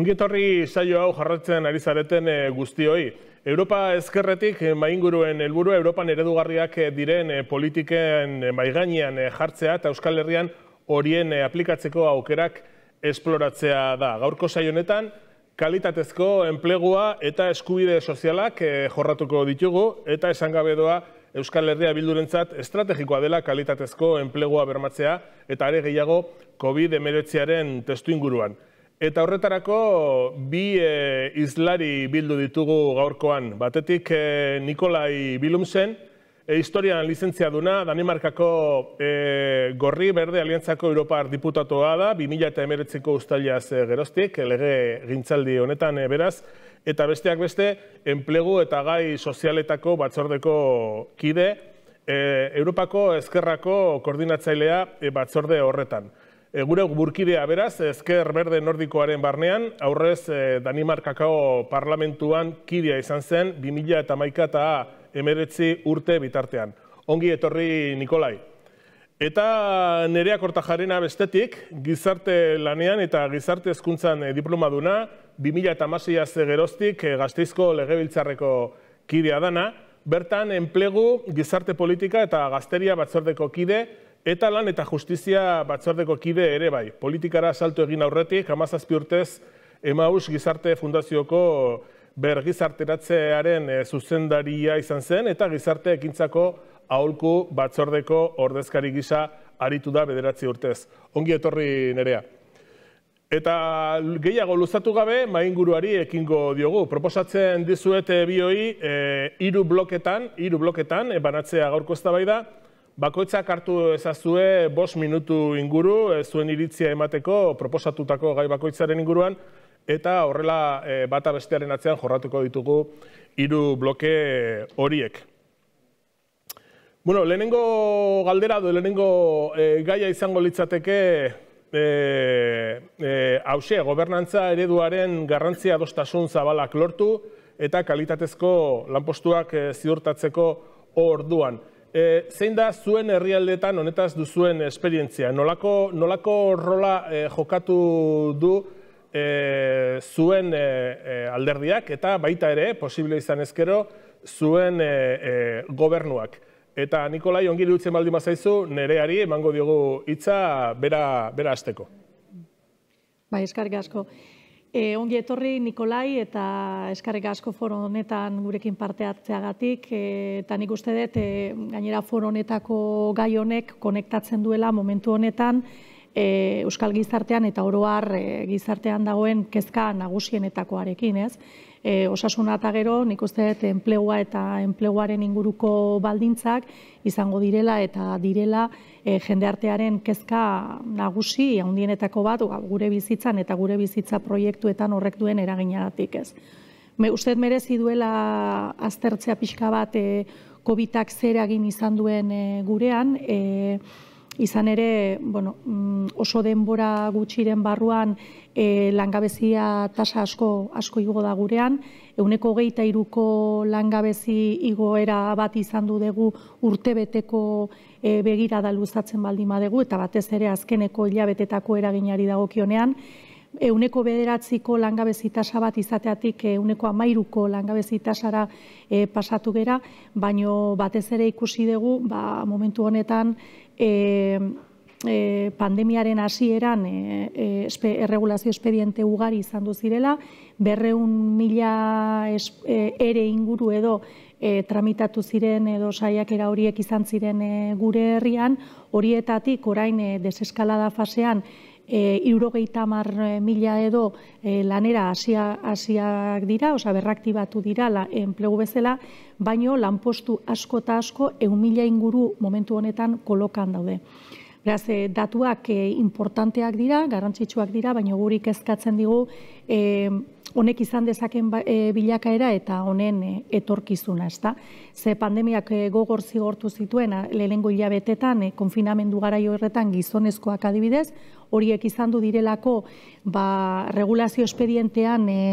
Ongietorri saio hau jarratzen ari zareten eh, guztioi. Europa ezkerretik eh, mainguruen helburu Europan eredugarriak eh, diren politiken maiganean jartzea eta Euskal Herrian horien aplikatzeko aukerak esploratzea da. Gaurko honetan, kalitatezko enplegua eta eskubide sozialak jorratuko ditugu eta esan doa Euskal Herria bildurentzat estrategikoa dela kalitatezko enplegua bermatzea eta are gehiago COVID-19-aren testu inguruan. Eta horretarako bi e, eh, izlari bildu ditugu gaurkoan. Batetik eh, Nikolai Bilumsen, e, eh, historian lizentzia Danimarkako e, gorri berde aliantzako Europar diputatoa da, 2000 eta emeretziko ustaliaz e, geroztik, lege gintzaldi honetan beraz, eta besteak beste, enplegu eta gai sozialetako batzordeko kide, Europako ezkerrako koordinatzailea batzorde horretan. E, gure burkidea beraz, ezker berde nordikoaren barnean, aurrez e, Danimarkako Parlamentuan kidea izan zen, 2000 eta maika eta urte bitartean. Ongi etorri Nikolai. Eta nerea kortajarena bestetik, gizarte lanean eta gizarte eskuntzan e, diplomaduna, 2000 eta masia zegeroztik gazteizko legebiltzarreko kidea dana, bertan enplegu gizarte politika eta gazteria batzordeko kide, Eta lan eta justizia batzordeko kide ere bai. Politikara salto egin aurretik, hamazazpi urtez, emaus gizarte fundazioko bergizarteratzearen eh, zuzendaria izan zen, eta gizarte ekintzako aholku batzordeko ordezkari gisa aritu da bederatzi urtez. Ongi etorri nerea. Eta gehiago luzatu gabe, mainguruari ekingo diogu. Proposatzen dizuete eh, bioi, eh, iru bloketan, iru bloketan, banatzea gaurko ez da bai da, Bakoitzak hartu ezazue bos minutu inguru, eh, zuen iritzia emateko, proposatutako gai bakoitzaren inguruan, eta horrela eh, bata bestearen atzean jorratuko ditugu hiru bloke eh, horiek. Bueno, lehenengo galdera du, lehenengo gaia izango litzateke hause gobernantza ereduaren garrantzia dostasun zabalak lortu eta kalitatezko lanpostuak ziurtatzeko orduan. duan. E, zein da zuen herrialdetan honetaz du zuen esperientzia? Nolako, nolako rola eh, jokatu du eh, zuen alderdiak eta baita ere, posible izan ezkero, zuen gobernuak? Eta Nikolai, ongi dutzen baldima zaizu, nereari emango diogu hitza bera, bera azteko. Bai, eskarik asko. E, ongi etorri Nikolai eta eskarrik asko foro honetan gurekin parte hartzeagatik e, eta nik uste dut e, gainera foro honetako gai honek konektatzen duela momentu honetan Euskal Gizartean eta Oroar e, Gizartean dagoen kezka nagusienetakoarekin, ez? E, osasuna eta gero nik uste dut enplegua eta enpleguaren inguruko baldintzak izango direla eta direla e, artearen kezka nagusi handienetako bat ba, gure bizitzan eta gure bizitza proiektuetan horrek duen eraginagatik, ez. Me usted merezi duela aztertzea pixka bat e, covid zer egin izan duen e, gurean, e, izan ere bueno, mm, oso denbora gutxiren barruan e, langabezia tasa asko asko igo da gurean, euneko hogeita iruko langabezi igoera bat izan du dugu urtebeteko e, eh, begira da luzatzen baldin badegu, eta batez ere azkeneko hilabetetako eraginari dagokionean, euneko bederatziko langabezitasa bat izateatik euneko eh, amairuko langabezitasara e, eh, pasatu gera, baino batez ere ikusi dugu, ba, momentu honetan, e, E, pandemiaren hasieran e, erregulazio espediente ugari izan du zirela, berrehun mila ere inguru edo e, tramitatu ziren edo saiakera horiek izan ziren e, gure herrian horietatik orain e, deseskalada fasean E, eh mila edo eh, lanera hasia hasiak dira, osea berraktibatu dira la enplegu bezala, baino lanpostu asko eta asko 100.000 inguru momentu honetan kolokan daude. Beraz, e, datuak eh, importanteak dira, garrantzitsuak dira, baina guri kezkatzen digu e, honek izan dezaken ba, bilakaera eta honen e, etorkizuna, ezta? Ze pandemiak gogor zigortu zituen lehengo hilabetetan e, konfinamendu garaio horretan gizonezkoak adibidez, horiek izan du direlako ba, regulazio espedientean e,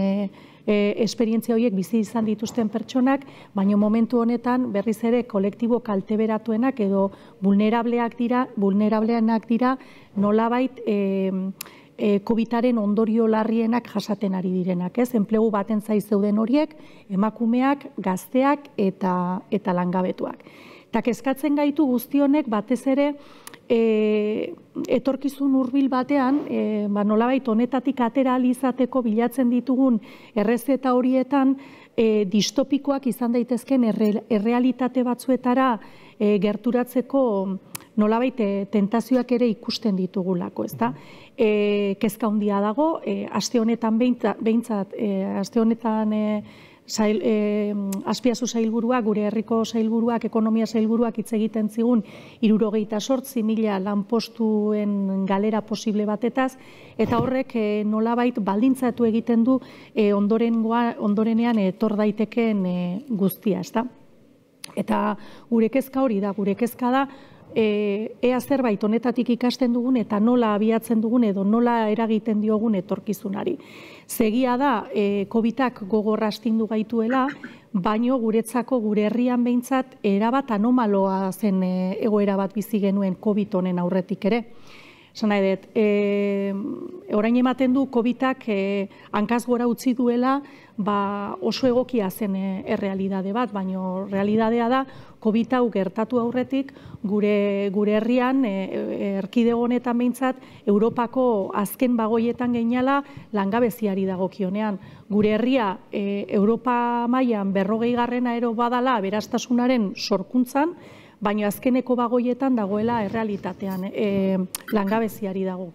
e, esperientzia horiek bizi izan dituzten pertsonak, baina momentu honetan berriz ere kolektibo kalteberatuenak edo vulnerableak dira, vulnerableanak dira nolabait e, e, covid ondorio larrienak jasaten ari direnak, ez? Enplegu baten zaiz zeuden horiek, emakumeak, gazteak eta, eta langabetuak. Eta kezkatzen gaitu guzti honek batez ere e, etorkizun hurbil batean, e, ba, nolabait honetatik atera alizateko bilatzen ditugun errezeta horietan, e, distopikoak izan daitezken erre, errealitate batzuetara e, gerturatzeko nolabait e, tentazioak ere ikusten ditugulako, ezta? E, kezka handia dago, e, aste honetan behintzat, e, aste honetan e, zail, e, eh, azpiazu zailburuak, gure herriko zailburuak, ekonomia zailburuak hitz egiten zigun, irurogeita sortzi mila lanpostuen galera posible batetaz, eta horrek e, nolabait baldintzatu egiten du e, ondorenean etor daiteken guztia, ez da? Eta gure kezka hori da, gure kezka da, e, ea zerbait honetatik ikasten dugun eta nola abiatzen dugun edo nola eragiten diogun etorkizunari. Segia da, e, COVID-ak gogorrastindu gaituela, baino guretzako gure herrian behintzat erabat anomaloa zen e, egoera bat bizi genuen COVID honen aurretik ere. Esan nahi eh, orain ematen du COVID-ak eh, hankaz gora utzi duela ba, oso egokia zen eh, errealidade bat, baina realidadea da COVID hau gertatu aurretik gure herrian erkide honetan behintzat Europako azken bagoietan geinala langabeziari dagokionean. Gure herria Europa mailan 40 garrena ero badala berastasunaren sorkuntzan, baina azkeneko bagoietan dagoela errealitatean e, langabeziari dago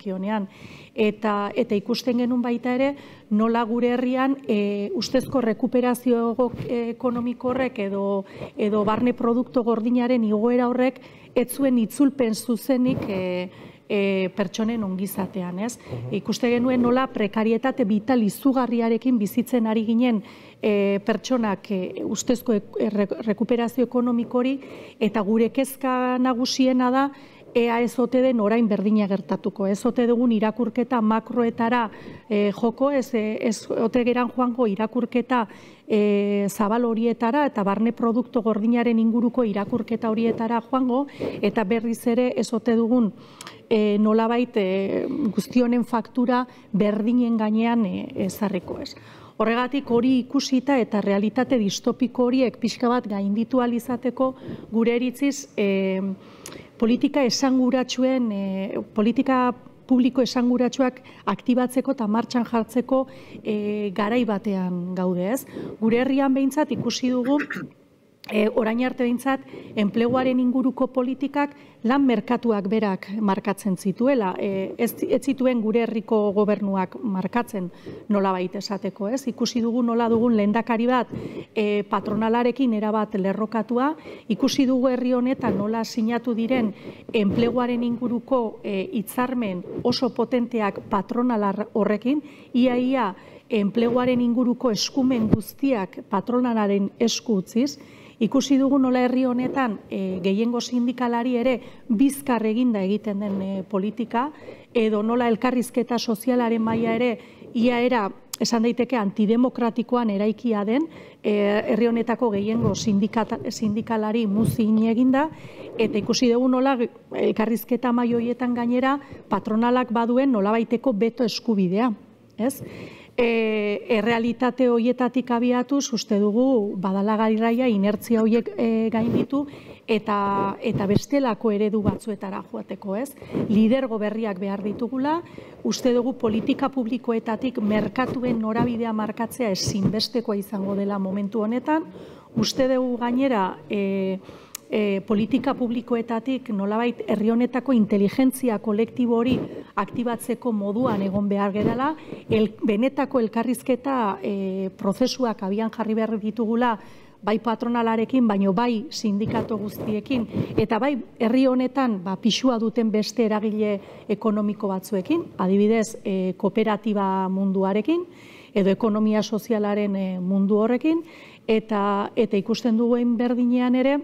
Eta, eta ikusten genuen baita ere, nola gure herrian e, ustezko rekuperazio eh, ekonomikorrek edo, edo barne produkto gordinaren igoera horrek, etzuen itzulpen zuzenik e, e, pertsonen ongizatean. Ez? Mhm. Ikusten genuen nola prekarietate bitali lizugarriarekin bizitzen ari ginen e, pertsonak e, ustezko e, rekuperazio hori eta gure kezka nagusiena da ea ez ote den orain berdina gertatuko. Ez ote dugun irakurketa makroetara e, joko, ez, e, ez ote geran joango irakurketa e, zabal horietara eta barne produktu gordinaren inguruko irakurketa horietara joango eta berriz ere ez dugun e, nolabait e, guztionen faktura berdinen gainean e, ezarriko ez. Zarriko, ez. Horregatik hori ikusita eta realitate distopiko horiek pixka bat gainditu alizateko gure eritziz politika esanguratsuen, eh, politika publiko esanguratsuak aktibatzeko eta martxan jartzeko garaibatean eh, garai batean gaude ez. Gure herrian behintzat ikusi dugu e, orain arte behintzat, enpleguaren inguruko politikak lan merkatuak berak markatzen zituela, e, ez, ez zituen gure herriko gobernuak markatzen nola baita esateko, ez? Ikusi dugu nola dugun lehendakari bat e, patronalarekin erabat lerrokatua, ikusi dugu herri honetan nola sinatu diren enpleguaren inguruko e, itzarmen oso potenteak patronalar horrekin, iaia ia, enpleguaren inguruko eskumen guztiak patronalaren esku Ikusi dugu nola herri honetan e, gehiengo sindikalari ere bizkar eginda egiten den eh, politika, edo nola elkarrizketa sozialaren maila ere iaera, esan daiteke antidemokratikoan eraikia den eh, herri honetako gehiengo sindikalari muzi eginda eta ikusi dugu nola elkarrizketa mai hoietan gainera patronalak baduen nolabaiteko beto eskubidea, ez? E, errealitate horietatik abiatuz, uste dugu badalagarraia inertzia horiek e, ditu eta, eta bestelako eredu batzuetara joateko ez. Lidergo berriak behar ditugula, uste dugu politika publikoetatik merkatuen norabidea markatzea ezinbestekoa izango dela momentu honetan, uste dugu gainera... E, e, politika publikoetatik nolabait herri honetako inteligentzia kolektibo hori aktibatzeko moduan egon behar gerala, benetako elkarrizketa e, prozesuak abian jarri behar ditugula bai patronalarekin, baino bai sindikato guztiekin, eta bai herri honetan ba, pixua duten beste eragile ekonomiko batzuekin, adibidez e, kooperatiba munduarekin, edo ekonomia sozialaren e, mundu horrekin, eta, eta ikusten duguen berdinean ere,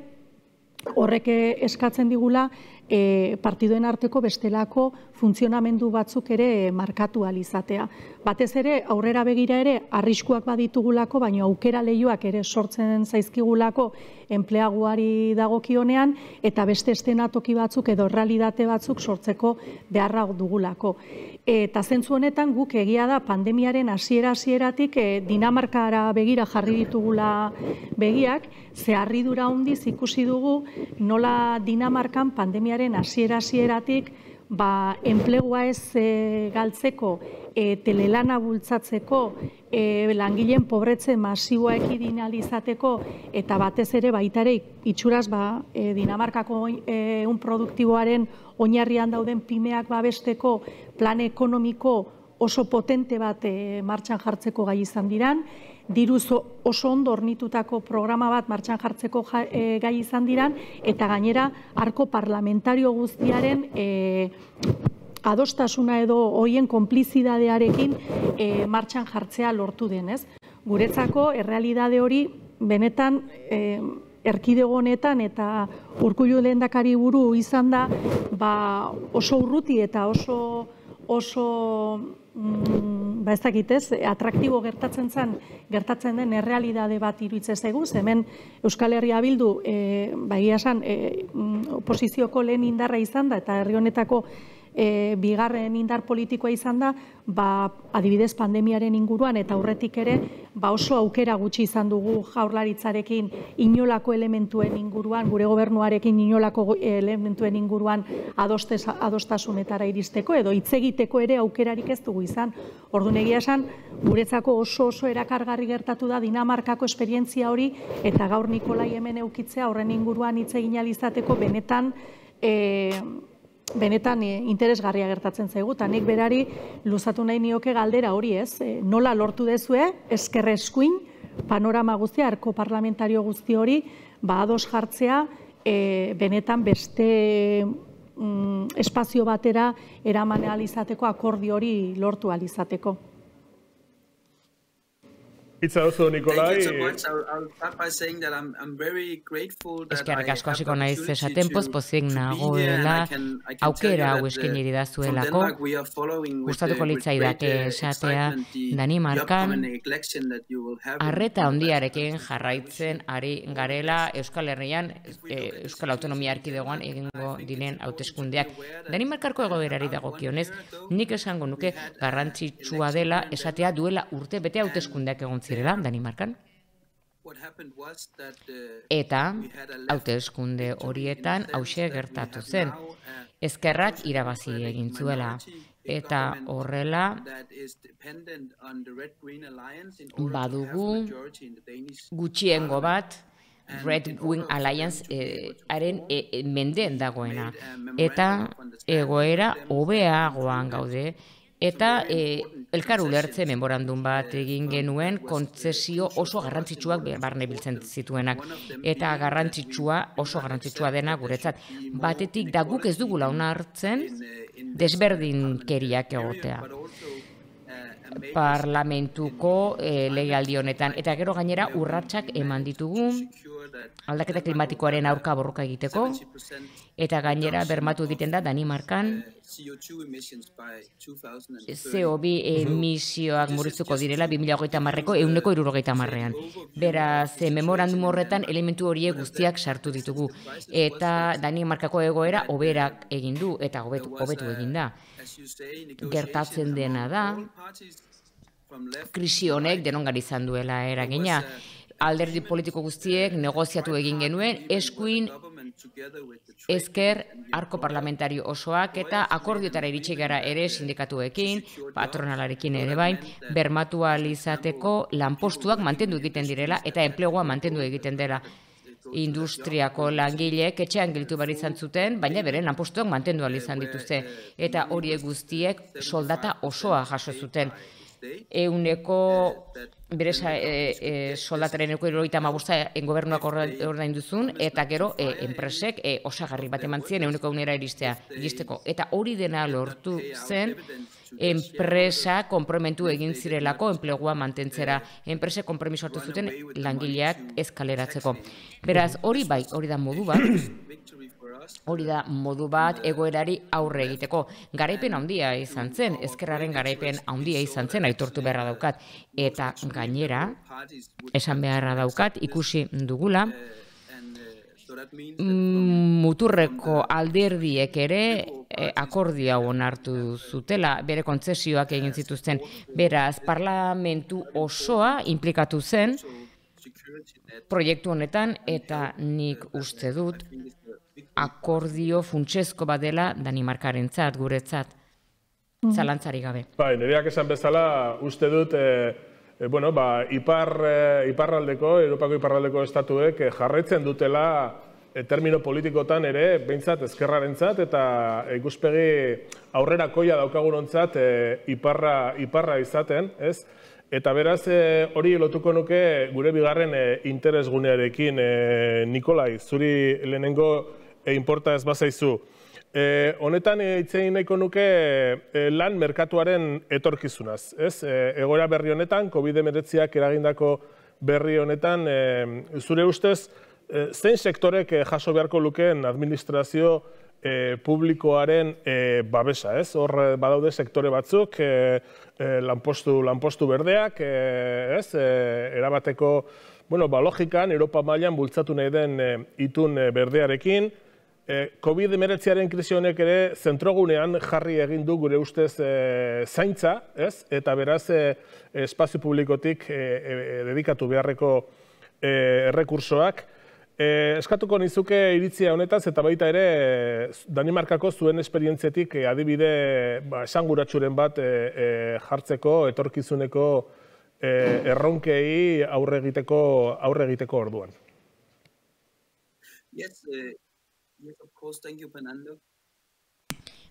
horrek eskatzen digula e, eh, partidoen arteko bestelako funtzionamendu batzuk ere markatu alizatea batez ere aurrera begira ere arriskuak baditugulako, baina aukera lehioak ere sortzen zaizkigulako enpleaguari dagokionean eta beste estenatoki batzuk edo realitate batzuk sortzeko beharra dugulako. Eta zentzu honetan guk egia da pandemiaren hasiera hasieratik e, Dinamarkara begira jarri ditugula begiak, zeharridura handiz ikusi dugu nola Dinamarkan pandemiaren hasiera hasieratik ba, enplegua ez eh, galtzeko e, telelana bultzatzeko, e, langileen pobretze masiboa ekidin alizateko, eta batez ere baita ere itxuraz ba, e, Dinamarkako e, un produktiboaren oinarrian dauden pimeak babesteko plan ekonomiko oso potente bat e, martxan jartzeko gai izan diran, diru oso ondo ornitutako programa bat martxan jartzeko e, gai izan diran, eta gainera arko parlamentario guztiaren e, adostasuna edo hoien konplizidadearekin e, martxan jartzea lortu denez. Guretzako errealidade hori benetan e, erkidego honetan eta urkulu lehendakari buru izan da ba, oso urruti eta oso oso mm, ba ez dakit ez, atraktibo gertatzen zen, gertatzen den errealidade bat iruitze zegu, hemen Euskal Herria Bildu, eh ba, esan, e, oposizioko lehen indarra izan da, eta herri honetako e, bigarren indar politikoa izan da, ba, adibidez pandemiaren inguruan eta aurretik ere, ba oso aukera gutxi izan dugu jaurlaritzarekin inolako elementuen inguruan, gure gobernuarekin inolako elementuen inguruan adostez, adostasunetara iristeko, edo hitz egiteko ere aukerarik ez dugu izan. Ordu negia esan, guretzako oso oso erakargarri gertatu da Dinamarkako esperientzia hori, eta gaur Nikolai hemen eukitzea horren inguruan hitz egin alizateko benetan, eh benetan eh, interesgarria gertatzen zaigu eta nik berari luzatu nahi nioke galdera hori, ez? Eh, nola lortu dezue eskerre panorama guztia arko parlamentario guzti hori ba ados jartzea e, benetan beste mm, espazio batera ahal izateko akordi hori lortu ahal izateko Itz hau zu, Nikolai. Thank you so much. I'll, I'll start by saying that I'm, I'm very grateful that Eskerra, uh, uh, Arreta ondiarekin jarraitzen ari garela Euskal Herrian eh, Euskal Autonomia arkidegoan egingo diren hauteskundeak. Danimarkarko Markarko dago kionez, nik esango nuke uh, garrantzitsua dela esatea duela urte bete hauteskundeak egontzen zirela, Danimarkan. Eta, hauteskunde horietan, hause gertatu zen. Ezkerrak irabazi egin zuela. Eta horrela, badugu gutxiengo bat, Red Wing Alliance eh, aren eh, eh dagoena. Eta egoera hobeagoan gaude, eta e, elkar ulertze memorandum bat egin genuen kontzesio oso garrantzitsuak barne biltzen zituenak eta garrantzitsua oso garrantzitsua dena guretzat batetik da guk ez dugu launa hartzen desberdinkeriak egotea parlamentuko e, honetan. Eta gero gainera urratsak eman ditugu aldaketa klimatikoaren aurka borroka egiteko eta gainera bermatu egiten da Danimarkan CO2 emisioak murrizuko direla 2008 marreko euneko irurogeita marrean. Beraz, eh, memorandum horretan elementu horiek guztiak sartu ditugu. Eta Danimarkako egoera oberak egin du eta hobetu egin da gertatzen dena da, krisi honek denongari izan duela eragina, alderdi politiko guztiek negoziatu egin genuen, eskuin esker arko parlamentario osoak eta akordiotara iritsi gara ere sindikatuekin, patronalarekin ere bain, bermatualizateko lanpostuak mantendu egiten direla eta enplegua mantendu egiten dela industriako langileek etxean giltu bar izan zuten, baina beren lanpostuak mantendu al izan dituzte eta horiek guztiek soldata osoa jaso zuten euneko bereza e, e, soldataren euneko irroita mabuzta engobernuak ordain duzun, eta gero e, enpresek e, osagarri bat emantzien euneko unera iristea, iristeko. Eta hori dena lortu zen, enpresa konpromentu egin zirelako enplegua mantentzera. Enpresa konpromiso hartu zuten langileak eskaleratzeko. Beraz, hori bai, hori da modu bat, Hori da modu bat egoerari aurre egiteko. Garaipen handia izan zen, ezkerraren garaipen handia izan zen, aitortu beharra daukat. Eta gainera, esan beharra daukat, ikusi dugula, mm, muturreko alderdiek ere e, akordia onartu hartu zutela, bere kontzesioak egin zituzten, beraz parlamentu osoa implikatu zen, proiektu honetan eta nik uste dut akordio funtsezko badela Danimarkaren zat, guretzat, mm-hmm. zalantzari gabe. Bai, nireak esan bezala, uste dut, e, bueno, ba, ipar, eh, iparraldeko, Europako iparraldeko estatuek e, dutela termino politikotan ere, behintzat, ezkerraren zat, eta ikuspegi aurrerakoia aurrera koia daukagunontzat iparra, iparra izaten, ez? Eta beraz, e, hori lotuko nuke gure bigarren e, interesgunearekin, e, Nikolai, zuri lehenengo e, importa ez bazaizu. E, honetan e, itzein nahiko nuke e, lan merkatuaren etorkizunaz. Ez? E, egoera berri honetan, COVID-19ak eragindako berri honetan, e, zure ustez, e, zein sektorek e, jaso beharko lukeen administrazio e, publikoaren e, babesa, ez? Hor e, badaude sektore batzuk, e, e, lanpostu, lanpostu berdeak, e, ez? E, erabateko, bueno, ba, logikan, Europa mailan bultzatu nahi den itun berdearekin, E, COVID-19 krisionek ere zentrogunean jarri egin du gure ustez e, zaintza, ez? Eta beraz, e, espazio publikotik dedikatu beharreko errekursoak. eskatuko nizuke iritzia honetaz, eta baita ere, Danimarkako zuen esperientzietik adibide ba, esanguratsuren bat jartzeko, etorkizuneko erronkei aurre egiteko, aurre egiteko orduan. Yes, eh,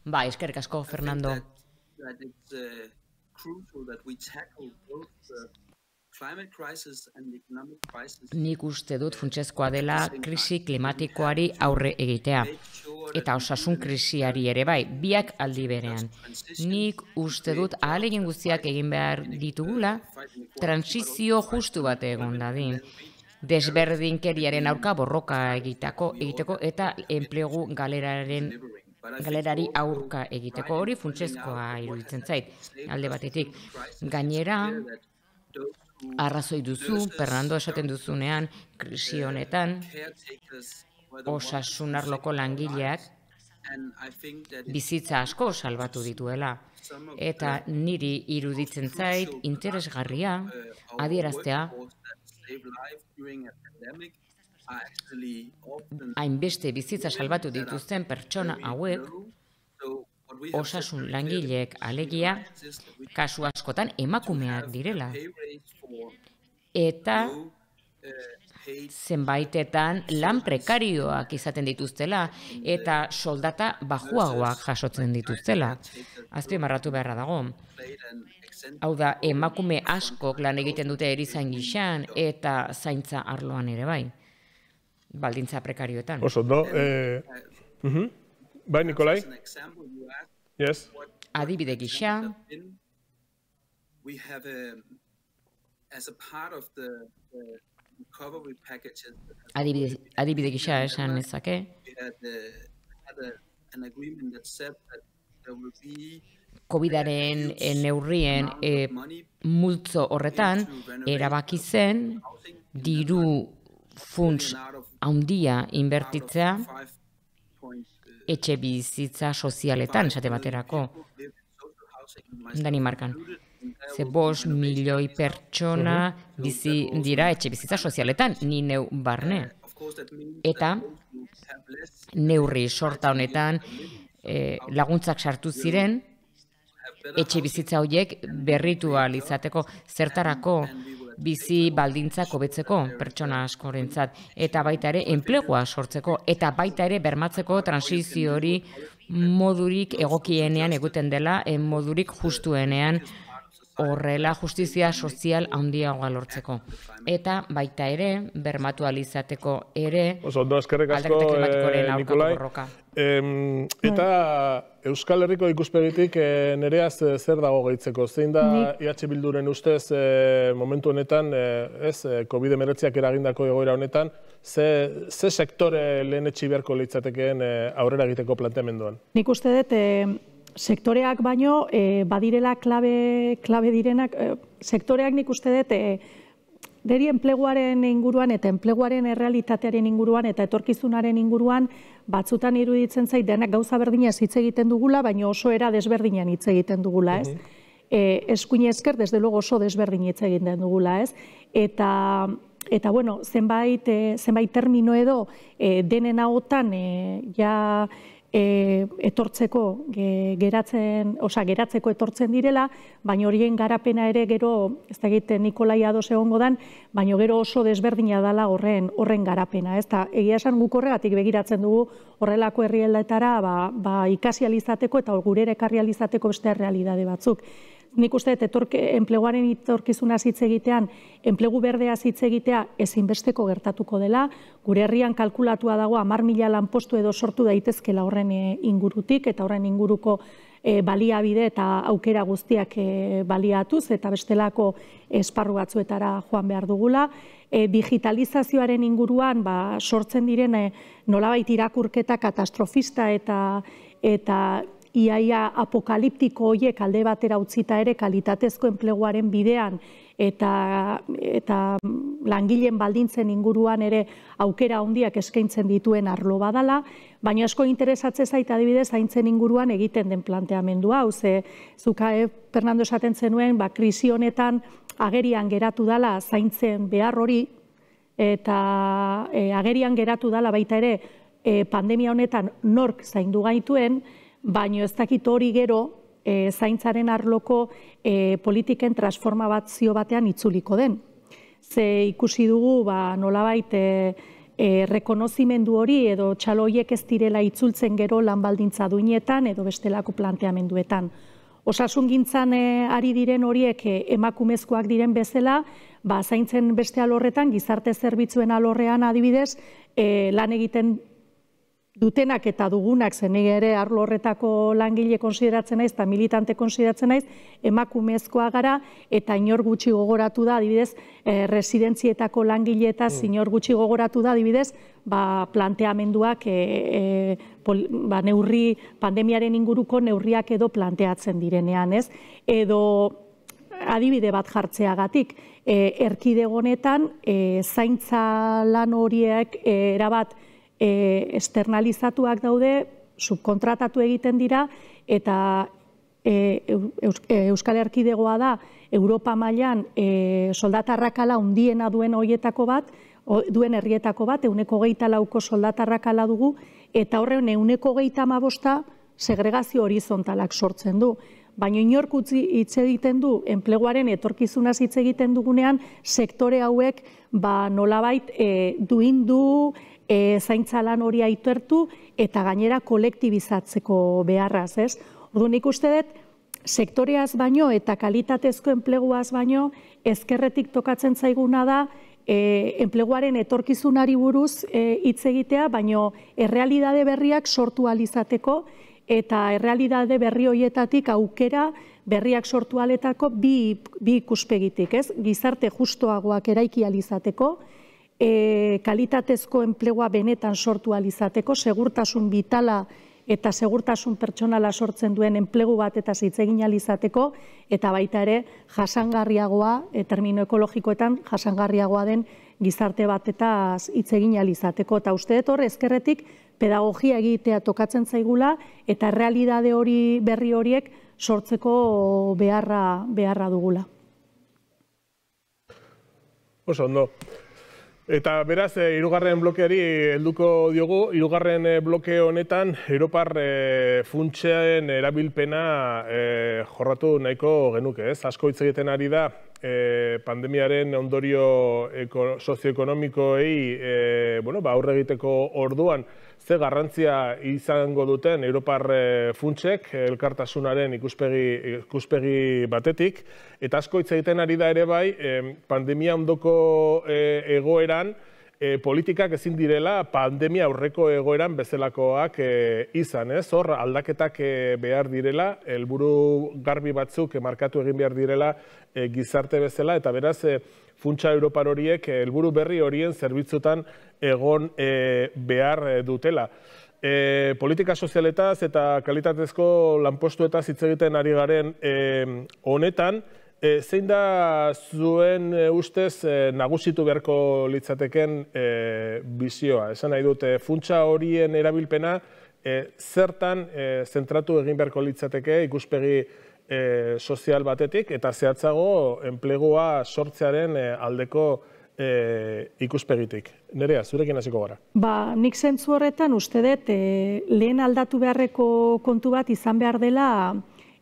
Ba, eskerrik asko, Fernando. Nik uste dut funtsezkoa dela krisi klimatikoari aurre egitea. Eta osasun krisiari ere bai, biak aldi berean. Nik uste dut ahal guztiak egin behar ditugula, transizio justu bat egon dadin desberdinkeriaren aurka borroka egitako egiteko eta enplegu galeraren galerari aurka egiteko hori funtsezkoa iruditzen zait alde batetik gainera arrazoi duzu Fernando esaten duzunean krisi honetan osasun langileak bizitza asko salbatu dituela eta niri iruditzen zait interesgarria adieraztea Hainbeste bizitza salbatu dituzten pertsona hauek, osasun langileek alegia, kasu askotan emakumeak direla. Eta uh, zenbaitetan lan prekarioak izaten dituztela eta soldata bajuagoak jasotzen dituztela. Azpimarratu beharra dago. Hau da, emakume askok lan egiten dute erizain gixan eta zaintza arloan ere bai. Baldintza prekarioetan. Oso, do, e... Eh, bai, Nikolai? Yes. Adibide gisa. We have a, um, as a part of the, recovery packages. Adibide, adibide gisa esan ezake. We uh, an agreement that said that will be COVIDaren eh, neurrien e, multzo horretan erabaki zen diru funts handia inbertitzea etxe bizitza sozialetan esate baterako Danimarkan. Ze bost milioi pertsona bizi dira etxe bizitza sozialetan ni neu barne. Eta neurri sorta honetan eh, laguntzak sartu ziren etxe bizitza horiek berritu izateko zertarako bizi baldintza hobetzeko, pertsona askorentzat eta baita ere enplegua sortzeko eta baita ere bermatzeko transizio hori modurik egokienean eguten dela, eh, modurik justuenean horrela justizia sozial handiagoa lortzeko eta baita ere bermatu alizateko ere oso eskerrik asko eh, em, eta Euskal Herriko ikuspegitik eh, nereaz eh, zer dago geitzeko zein da IH bilduren ustez momentu honetan ez Covid-19 eragindako egoera honetan Ze, ze sektore lehenetxi beharko litzatekeen aurrera egiteko planteamenduan? Nik uste dut, sektoreak baino e, badirela klabe, klabe direnak, e, sektoreak nik uste dut e, eh, deri enpleguaren inguruan eta enpleguaren errealitatearen inguruan eta etorkizunaren inguruan batzutan iruditzen zait denak gauza berdina hitz egiten dugula, baino oso era desberdinan hitz egiten dugula, ez? E, eskuin desde luego oso desberdin hitz egiten dugula, ez? Eta Eta bueno, zenbait, zenbait termino edo e, denen ja e, etortzeko geratzen, osa, geratzeko etortzen direla, baina horien garapena ere gero, ez da egiten Nikolai Adoz egongo dan, baina gero oso desberdina dela horren horren garapena. Ez egia esan guk horregatik begiratzen dugu horrelako herrieldetara ba, ba, ikasializateko eta gure ere karrializateko beste realidade batzuk nik uste dut, enpleguaren itorkizuna hitz egitean, enplegu berdea hitz egitea, ezinbesteko gertatuko dela, gure herrian kalkulatua dago mar mila lan postu edo sortu daitezkela horren eh, ingurutik, eta horren inguruko eh, baliabide eta aukera guztiak eh, baliatuz, eta bestelako esparru batzuetara joan behar dugula. Digitalizazioaren inguruan, ba, sortzen diren nolabait irakurketa katastrofista eta eta iaia apokaliptiko hoiek alde batera utzita ere kalitatezko enpleguaren bidean eta, eta langileen baldintzen inguruan ere aukera handiak eskaintzen dituen arlo badala, baina asko interesatze zaita adibidez zaintzen inguruan egiten den planteamendua. hau ze zuka e, eh, Fernando esaten zenuen ba krisi honetan agerian geratu dala zaintzen behar hori eta e, agerian geratu dala baita ere eh, pandemia honetan nork zaindu gaituen baino ez dakit hori gero e, zaintzaren arloko e, politiken transforma bat zio batean itzuliko den. Ze ikusi dugu ba, nolabait, e, rekonozimendu hori edo txaloiek ez direla itzultzen gero lanbaldintza duinetan edo bestelako planteamenduetan. Osasun gintzan ari diren horiek e, emakumezkoak diren bezala, ba, zaintzen beste alorretan, gizarte zerbitzuen alorrean adibidez, e, lan egiten dutenak eta dugunak zenigere ere arlo horretako langile konsideratzen naiz eta militante konsideratzen naiz emakumezkoa gara eta inor gutxi gogoratu da adibidez e, residentzietako langile eta mm. inor gutxi gogoratu da adibidez ba planteamenduak eh, eh, ba, neurri pandemiaren inguruko neurriak edo planteatzen direnean ez edo adibide bat jartzeagatik e, erkidegonetan e, zaintza lan horiek e, e, daude, subkontratatu egiten dira, eta e, e, Euskal Herkidegoa da, Europa mailan e, soldatarrakala undiena duen horietako bat, duen herrietako bat, euneko geita lauko soldatarrakala dugu, eta horren euneko geita mabosta segregazio horizontalak sortzen du. Baina inork utzi hitz egiten du enpleguaren etorkizunaz hitz egiten dugunean sektore hauek ba nolabait duindu, e, zaintza lan hori aitertu eta gainera kolektibizatzeko beharraz, ez? Orduan ikusten dut, sektoreaz baino eta kalitatezko enpleguaz baino, ezkerretik tokatzen zaiguna da, eh, enpleguaren etorkizunari buruz eh, hitz e, egitea, baino errealidade berriak sortu alizateko, eta errealidade berri hoietatik aukera berriak sortu aletako bi, bi ikuspegitik, ez? Gizarte justoagoak eraiki alizateko, izateko, e, kalitatezko enplegua benetan sortu alizateko, segurtasun bitala eta segurtasun pertsonala sortzen duen enplegu bat eta zitze alizateko, eta baita ere jasangarriagoa, e, termino ekologikoetan jasangarriagoa den gizarte bat eta hitz alizateko. Eta uste etor, ezkerretik, pedagogia egitea tokatzen zaigula eta realidade hori berri horiek sortzeko beharra beharra dugula. Oso, no. Eta beraz, eh, irugarren blokeari helduko diogu, irugarren eh, bloke honetan Europar eh, funtsean erabilpena jorratu nahiko genuke, ez? Asko hitz egiten ari da, Eh, pandemiaren ondorio sozioekonomikoei eh, ba, aurre egiteko orduan ze garrantzia izango duten Europar eh, funtsek elkartasunaren ikuspegi batetik. Eta asko egiten ari da ere bai pandemia ondoko egoeran e, politikak ezin direla pandemia aurreko egoeran bezalakoak eh, izan, ez? Hor, aldaketak eh, behar direla, helburu garbi batzuk e, markatu egin behar direla gizarte bezala, eta beraz, e, funtsa Europar horiek helburu berri horien zerbitzutan egon behar dutela. E, politika sozialetaz eta kalitatezko lanpostuetaz hitz egiten ari garen honetan, Eh, zein da zuen eh, ustez eh, nagusitu beharko litzateken bizioa? Esan nahi dut, funtsa horien erabilpena zertan zentratu egin beharko litzateke ikuspegi sozial batetik eta zehatzago enplegua sortzearen aldeko ikuspegitik. Nerea, zurekin hasiko gara? Ba, nik zentzu horretan uste dut lehen aldatu beharreko kontu bat izan behar dela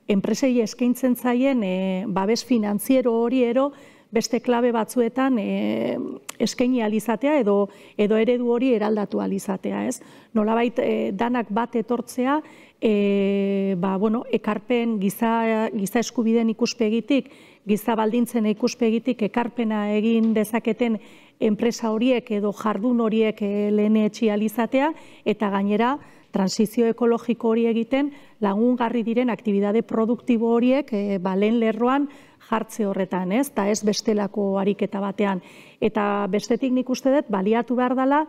enpresei eskaintzen zaien e, babes finantziero hori ero beste klabe batzuetan e, eskaini alizatea edo edo eredu hori eraldatu alizatea, ez? Nolabait e, danak bat etortzea e, ba, bueno, ekarpen giza, giza eskubiden ikuspegitik, giza baldintzen ikuspegitik ekarpena egin dezaketen enpresa horiek edo jardun horiek e, lehenetxi alizatea eta gainera, transizio ekologiko hori egiten lagungarri diren aktibidade produktibo horiek e, ba, lerroan jartze horretan, ez? Ta ez bestelako ariketa batean eta bestetik nik uste dut baliatu behar dela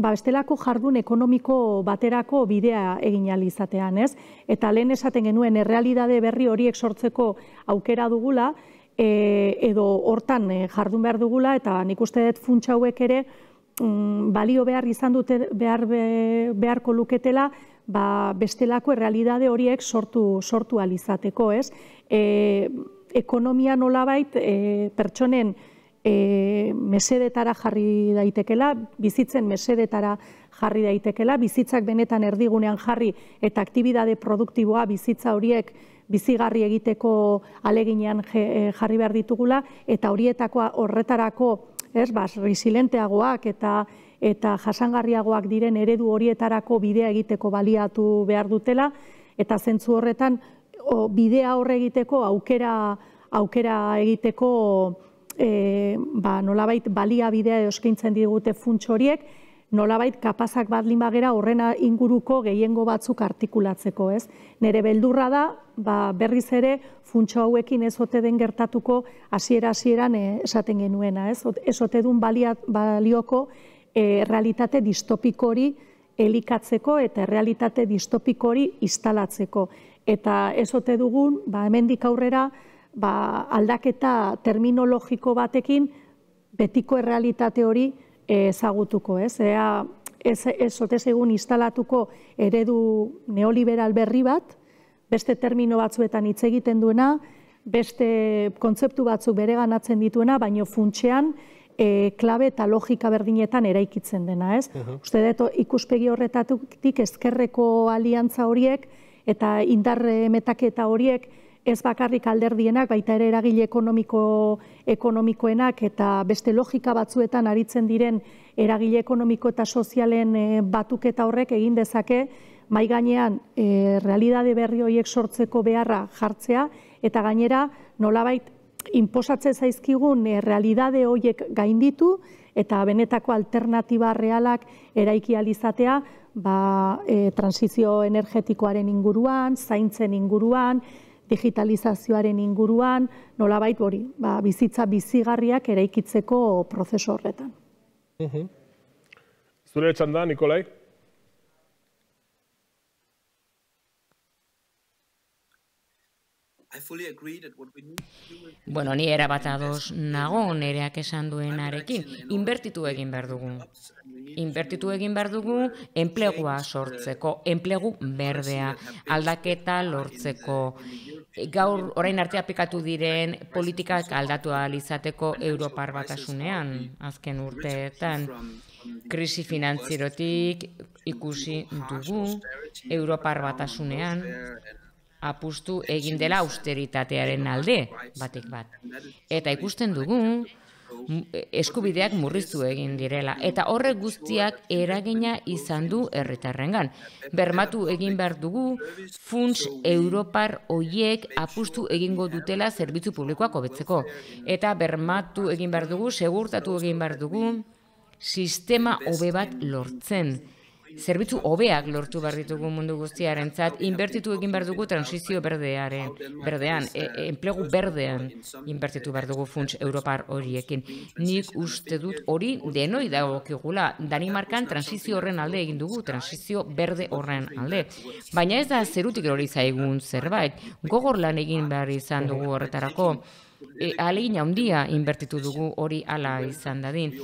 Ba, bestelako jardun ekonomiko baterako bidea egin alizatean, ez? Eta lehen esaten genuen errealidade berri horiek sortzeko aukera dugula, e, edo hortan eh, jardun behar dugula, eta nik uste dut funtsa hauek ere, Mm, balio behar izan dute behar beharko luketela, ba bestelako realitate horiek sortu sortu alizateko, izateko, ez? E, ekonomia nolabait e, pertsonen e, mesedetara jarri daitekela, bizitzen mesedetara jarri daitekela, bizitzak benetan erdigunean jarri eta aktibitate produktiboa bizitza horiek bizigarri egiteko aleginean e, jarri behar ditugula, eta horietakoa horretarako ez, bas, resilenteagoak eta eta jasangarriagoak diren eredu horietarako bidea egiteko baliatu behar dutela, eta zentzu horretan, o, bidea horre egiteko, aukera, aukera egiteko, e, ba, nolabait, balia bidea eskaintzen digute funts horiek, nolabait kapazak bat limagera horrena inguruko gehiengo batzuk artikulatzeko, ez? Nere beldurra da, ba, berriz ere, funtso hauekin ez ote den gertatuko hasiera hasieran eh, esaten genuena, ez? Ez ote duen balioko e, eh, realitate distopiko hori elikatzeko eta realitate distopiko hori instalatzeko. Eta ez ote dugun, ba, hemendik aurrera, ba, aldaketa terminologiko batekin betiko errealitate hori ezagutuko, ez? Ea, ez, ez, egun instalatuko eredu neoliberal berri bat, beste termino batzuetan hitz egiten duena, beste kontzeptu batzuk bere ganatzen dituena, baino funtsean e, klabe eta logika berdinetan eraikitzen dena, ez? Uhum. Uste dut ikuspegi horretatik ezkerreko aliantza horiek eta indar metaketa horiek ez bakarrik alderdienak, baita ere eragile ekonomiko, ekonomikoenak eta beste logika batzuetan aritzen diren eragile ekonomiko eta sozialen eh, batuketa horrek egin dezake, mai gainean eh, realidade berri horiek sortzeko beharra jartzea, eta gainera nolabait inposatzen zaizkigun e, realidade horiek gainditu, eta benetako alternatiba realak eraiki alizatea, ba, transizio energetikoaren inguruan, zaintzen inguruan, digitalizazioaren inguruan, nolabait hori, ba, bizitza bizigarriak eraikitzeko prozesu horretan. Mhm. Zure etxan da, Nikolai? Bueno, ni erabat ados nago nereak esan duen duenarekin. Inbertitu egin behar dugu inbertitu egin behar dugu enplegua sortzeko, enplegu berdea, aldaketa lortzeko, gaur orain arte apikatu diren politikak aldatu alizateko Europar batasunean, azken urteetan, krisi finanzirotik ikusi dugu Europar batasunean, apustu egin dela austeritatearen alde batik bat. Eta ikusten dugu, eskubideak murriztu egin direla eta horrek guztiak eragina izan du herritarrengan. Bermatu egin behar dugu funts europar hoiek apustu egingo dutela zerbitzu publikoak hobetzeko eta bermatu egin behar dugu segurtatu egin behar dugu sistema hobe bat lortzen zerbitzu hobeak lortu behar ditugu mundu guztiarentzat inbertitu egin behar dugu transizio berdearen, berdean, e, e, enplegu berdean inbertitu behar dugu funts Europar horiekin. Nik uste dut hori denoi dagokigula, Danimarkan transizio horren alde egin dugu, transizio berde horren alde. Baina ez da zerutik hori zaigun zerbait, gogor lan egin behar izan dugu horretarako, e, alegin handia inbertitu dugu hori ala izan dadin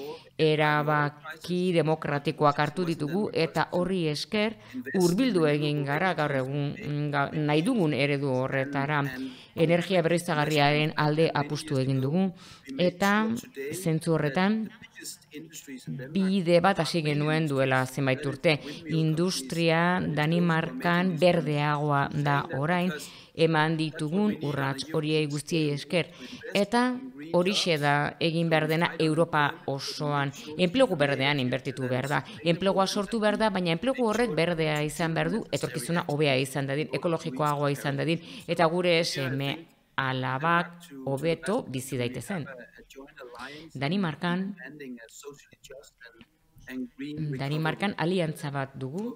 erabaki demokratikoak hartu ditugu eta horri esker hurbildu egin gara gaur egun nahi dugun eredu horretara energia berriztagarriaren alde apustu egin dugu eta zentzu horretan bide bat hasi genuen duela zenbait urte. Industria Danimarkan berdeagoa da orain, eman ditugun urrats horiei guztiei esker. Eta horixe da egin berdena Europa osoan. Enplegu berdean inbertitu behar da. Enplegua sortu behar da, baina enplegu horrek berdea izan behar du, etorkizuna hobea izan dadin, ekologikoagoa izan dadin, eta gure seme alabak hobeto bizi daitezen. Danimarkan Danimarkan aliantza bat dugu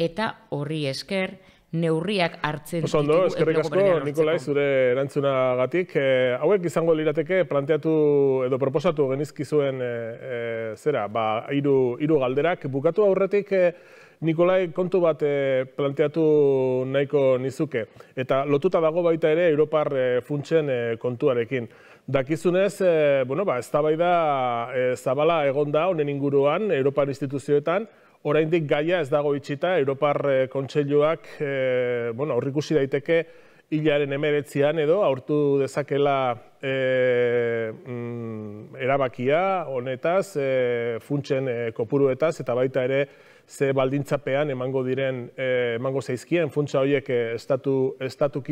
eta horri esker neurriak hartzen ditugu. Osondo, eskerrik asko, Nikolai, zure erantzuna gatik. Eh, hauek izango lirateke planteatu edo proposatu genizkizuen zuen eh, eh, zera, ba, iru, iru galderak. Bukatu aurretik Nikolai kontu bat planteatu nahiko nizuke. Eta lotuta dago baita ere Europar eh, kontuarekin. Dakizunez, e, bueno, ba, eh, zabala egon da honen inguruan, Europar instituzioetan, oraindik gaia ez dago itxita, Europar e, kontseiluak e, bueno, horrikusi daiteke hilaren emeretzean edo, aurtu dezakela mm, erabakia honetaz, e, funtsen kopuruetaz, eta baita ere ze baldintzapean emango diren, e, emango zaizkien, funtsa horiek e, estatu, estatu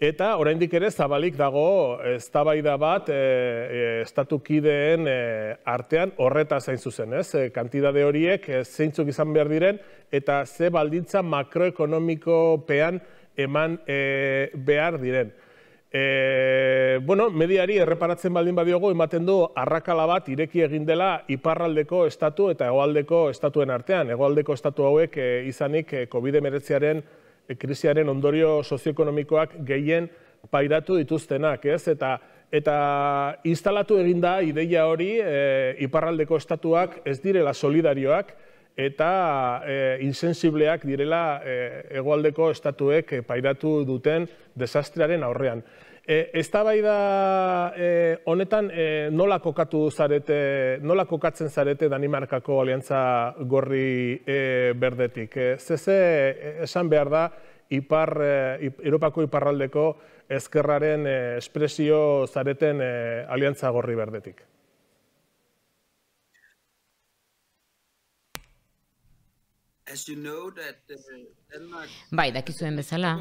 Eta oraindik ere zabalik dago eh, eztabaida bat e, eh, e, eh, estatukideen e, artean horreta zain zuzen, ez? kantitate horiek e, zeintzuk izan behar diren eta ze baldintza makroekonomikopean eman behar diren. E, bueno, mediari erreparatzen baldin badiogu ematen du arrakala bat ireki egin dela iparraldeko estatu eta hegoaldeko estatuen artean. Hegoaldeko estatu hauek e, izanik COVID-19aren krisiaren ondorio sozioekonomikoak gehien pairatu dituztenak, ez? Eta eta instalatu egin da ideia hori e, iparraldeko estatuak ez direla solidarioak eta e, insensibleak direla e, eh, egoaldeko estatuek pairatu duten desastrearen aurrean. Ez da bai da honetan eh, nola kokatu zarete, nola kokatzen zarete Danimarkako aliantza gorri berdetik. Eh, Zeze eh, esan behar da Europako iparraldeko ezkerraren espresio zareten aliantza gorri berdetik. Uh, bai, dakizuen bezala,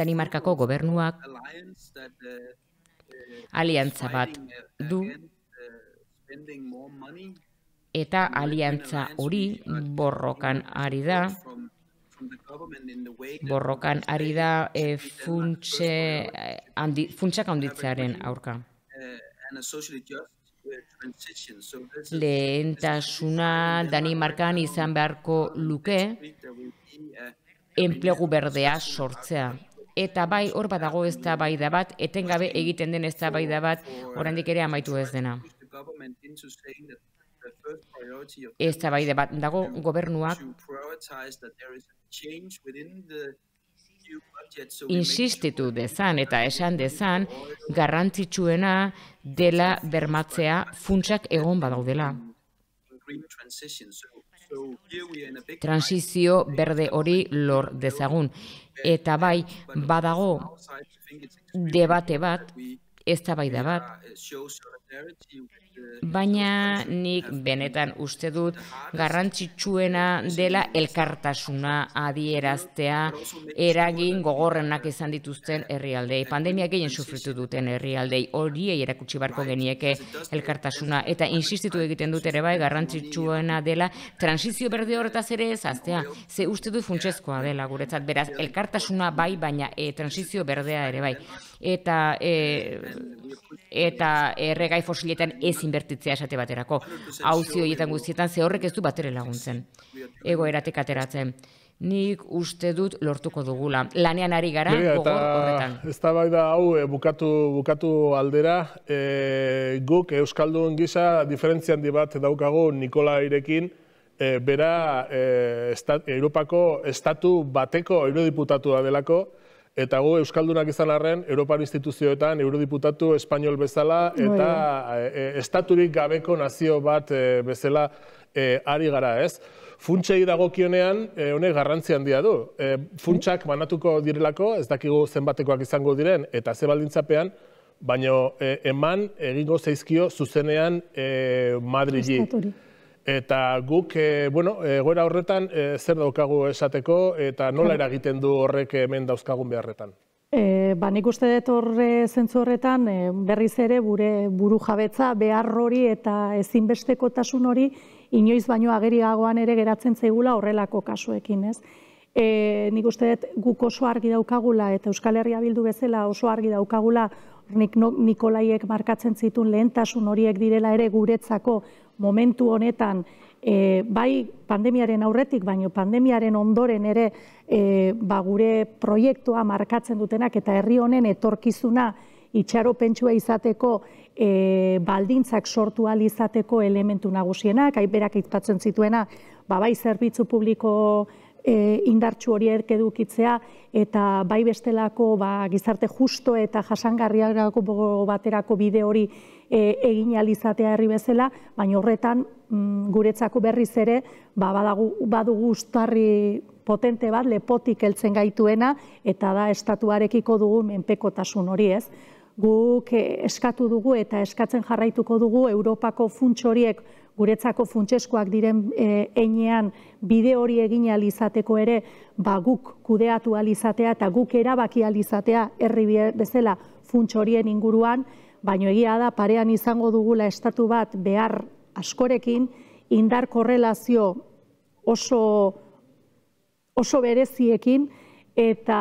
Danimarkako gobernuak aliantza bat du eta aliantza hori borrokan ari da borrokan ari da e, eh, funtse, eh, handi, funtsak handitzearen aurka. Lehentasuna Danimarkan izan beharko luke, enplegu berdea sortzea. Eta bai, hor badago ez da bai da bat, etengabe egiten den ez da bai da bat, oraindik ere amaitu ez dena. Ez da bat, dago gobernuak insistitu dezan eta esan dezan garrantzitsuena dela bermatzea funtsak egon badaudela transizio berde hori lor dezagun. Eta bai, badago debate bat, ez da bai da bat. Baina nik benetan uste dut garrantzitsuena dela elkartasuna adieraztea eragin gogorrenak izan dituzten herrialdei. Pandemia gehien sufritu duten herrialdei hori erakutsi barko bai, genieke elkartasuna. Eta insistitu bai, egiten dut ere bai garrantzitsuena dela transizio berde horretaz ere ezaztea. Ze uste du funtsezkoa dela guretzat beraz elkartasuna bai baina e, eh, transizio berdea ere bai eta e, eta erregai fosiletan ez inbertitzea esate baterako. Hauzi horietan guztietan ze horrek ez du batere laguntzen. Ego eratek ateratzen. Nik uste dut lortuko dugula. Lanean ari gara, gogor horretan. Ez da bai da, hau, eh, bukatu, bukatu aldera, e, guk Euskaldun gisa diferentzian bat daukagu Nikola Irekin, eh, bera e, Europako estatu bateko eurodiputatu da delako, Eta gu Euskaldunak izan arren, Europar instituzioetan, eurodiputatu espainol bezala, bai, eta bai. Eh, eh, estaturik gabeko nazio bat eh, bezala ari gara, ez? Funtxei dagokionean, honek garrantzi handia du. Funtxak banatuko direlako, ez dakigu zenbatekoak izango diren, eta ze baldintzapean, baina eman egingo zeizkio zuzenean Madridi. Eta guk, e, bueno, goera horretan, eh, zer daukagu esateko eta nola eragiten du horrek hemen dauzkagun beharretan? E, ba, nik uste dut horre zentzu horretan, berriz ere, gure buru jabetza, behar hori eta ezinbesteko tasun hori, inoiz baino ageriagoan ere geratzen zaigula horrelako kasuekin, ez? E, nik uste dut guk oso argi daukagula eta Euskal Herria bildu bezala oso argi daukagula Nik, Nikolaiek markatzen zitun lehentasun horiek direla ere guretzako momentu honetan, e, bai pandemiaren aurretik, baino pandemiaren ondoren ere e, ba, gure proiektua markatzen dutenak eta herri honen etorkizuna itxaro pentsua izateko e, baldintzak sortu izateko elementu nagusienak, aiberak izpatzen zituena, ba, bai zerbitzu publiko e, indartsu hori erkedukitzea eta bai bestelako ba, gizarte justo eta jasangarriarako baterako bide hori e, egin alizatea herri bezala, baina horretan mm, guretzako berriz ere ba, badagu, badugu ustarri potente bat lepotik heltzen gaituena eta da estatuarekiko dugu menpekotasun hori ez. Guk eh, eskatu dugu eta eskatzen jarraituko dugu Europako funts horiek guretzako funtseskoak diren eh, heinean, enean bide hori egin alizateko ere ba, guk kudeatu alizatea eta guk erabaki alizatea herri bezala funtsorien inguruan baino egia da parean izango dugula estatu bat behar askorekin indar korrelazio oso oso bereziekin eta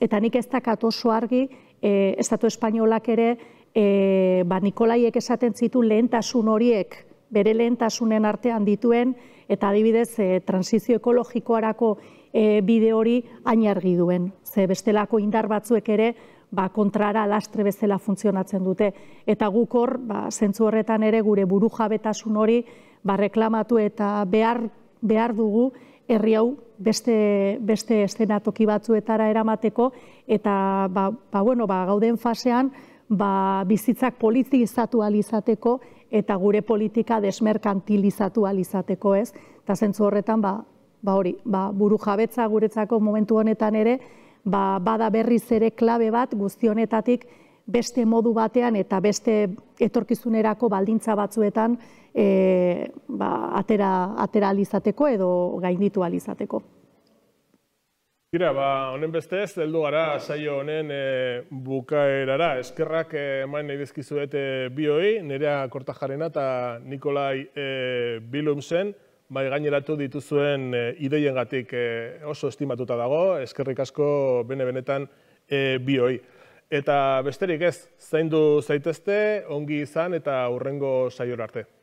eta nik ez dakat oso argi e, estatu espainolak ere e, ba Nikolaiek esaten zitu lehentasun horiek bere lehentasunen artean dituen eta adibidez e, transizio ekologikoarako e, bide hori ainargi duen ze bestelako indar batzuek ere ba, kontrara lastre bezala funtzionatzen dute. Eta gukor ba, zentzu horretan ere gure buru jabetasun hori ba, reklamatu eta behar, behar dugu herri hau beste, beste estenatoki batzuetara eramateko eta ba, ba, bueno, ba, gauden fasean ba, bizitzak politizatu alizateko eta gure politika desmerkantilizatu alizateko ez. Eta zentzu horretan ba, ba hori, ba, buru jabetza guretzako momentu honetan ere, ba, bada berriz ere klabe bat guztionetatik beste modu batean eta beste etorkizunerako baldintza batzuetan e, ba, atera, atera alizateko edo gainditu alizateko. Gira, ba, honen beste ez, heldu gara saio honen e, bukaerara. Eskerrak e, emain nahi dizkizuet e, bioi, nerea Kortajarena eta Nikolai e, Bilumsen bai gaineratu dituzuen eh, ideien gatik eh, oso estimatuta dago, eskerrik asko bene-benetan eh, bihoi. Eta besterik ez, zaindu zaitezte, ongi izan eta hurrengo saior arte.